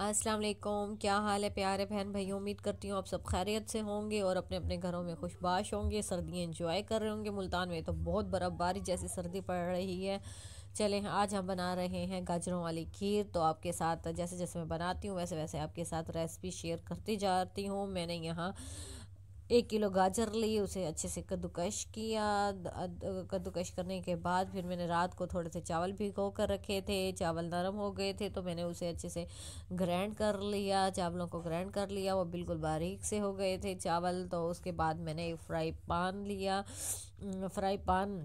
अस्सलाम वालेकुम क्या हाल है प्यारे बहन भाई उम्मीद करती हूँ आप सब खैरियत से होंगे और अपने अपने घरों में खुशबाश होंगे सर्दियाँ इंजॉय कर रहे होंगे मुल्तान में तो बहुत बर्फ़बारी जैसी सर्दी पड़ रही है चले आज हम बना रहे हैं गाजरों वाली खीर तो आपके साथ जैसे जैसे मैं बनाती हूँ वैसे वैसे आपके साथ रेसिपी शेयर करती जाती हूँ मैंने यहाँ एक किलो गाजर ली उसे अच्छे से कद्दूकश किया कद्दूकश करने के बाद फिर मैंने रात को थोड़े से चावल भिगो कर रखे थे चावल नरम हो गए थे तो मैंने उसे अच्छे से ग्रैंड कर लिया चावलों को ग्रैंड कर लिया वो बिल्कुल बारीक से हो गए थे चावल तो उसके बाद मैंने फ्राई पान लिया फ्राई पान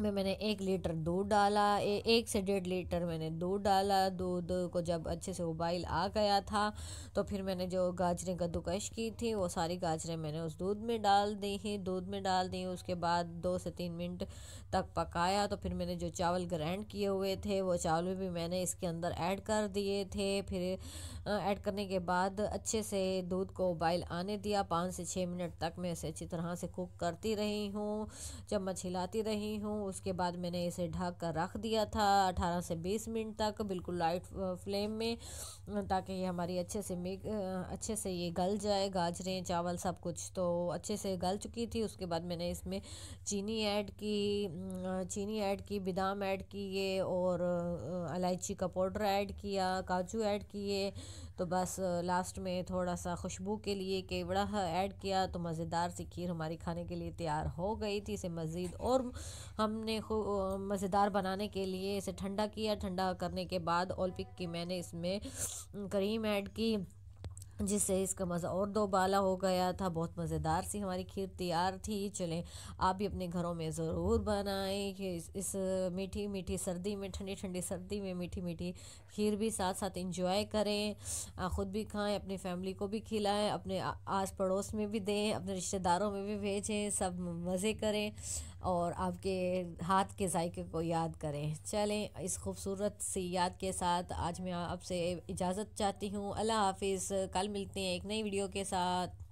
में मैंने एक लीटर दूध डाला ए, एक से डेढ़ लीटर मैंने दूध डाला दूध को जब अच्छे से उबाइल आ गया था तो फिर मैंने जो गाजरें कद्दूकश की थी वो सारी गाजरें मैंने उस दूध में डाल दी हैं दूध में डाल दी उसके बाद दो से तीन मिनट तक पकाया तो फिर मैंने जो चावल ग्राइंड किए हुए थे वो चावल भी मैंने इसके अंदर ऐड कर दिए थे फिर ऐड करने के बाद अच्छे से दूध को उबाइल आने दिया पाँच से छः मिनट तक मैं इसे अच्छी तरह से कुक करती रही हूँ चम्मच हिलाती रही हूँ उसके बाद मैंने इसे ढक कर रख दिया था 18 से 20 मिनट तक बिल्कुल लाइट फ्लेम में ताकि ये हमारी अच्छे से मिक अच्छे से ये गल जाए गाजरें चावल सब कुछ तो अच्छे से गल चुकी थी उसके बाद मैंने इसमें चीनी ऐड की चीनी ऐड की बादाम ऐड किए और इलायची का पाउडर ऐड किया काजू ऐड किए तो बस लास्ट में थोड़ा सा खुशबू के लिए केवड़ा ऐड किया तो मज़ेदार सी खीर हमारी खाने के लिए तैयार हो गई थी इसे मज़ीद और हमने मज़ेदार बनाने के लिए इसे ठंडा किया ठंडा करने के बाद ओलपिक की मैंने इसमें करीम ऐड की जिससे इसका मज़ा और दो बाला हो गया था बहुत मज़ेदार सी हमारी खीर तैयार थी चलें आप भी अपने घरों में ज़रूर बनाएं कि इस, इस मीठी मीठी सर्दी में ठंडी ठंडी सर्दी में मीठी मीठी खीर भी साथ साथ इंजॉय करें ख़ुद भी खाएं अपनी फैमिली को भी खिलाएं अपने आस पड़ोस में भी दें अपने रिश्तेदारों में भी भेजें सब मज़े करें और आपके हाथ के जायके को याद करें चलें इस खूबसूरत सी याद के साथ आज मैं आपसे इजाज़त चाहती हूँ अल्लाह हाफिज़ कल मिलते हैं एक नई वीडियो के साथ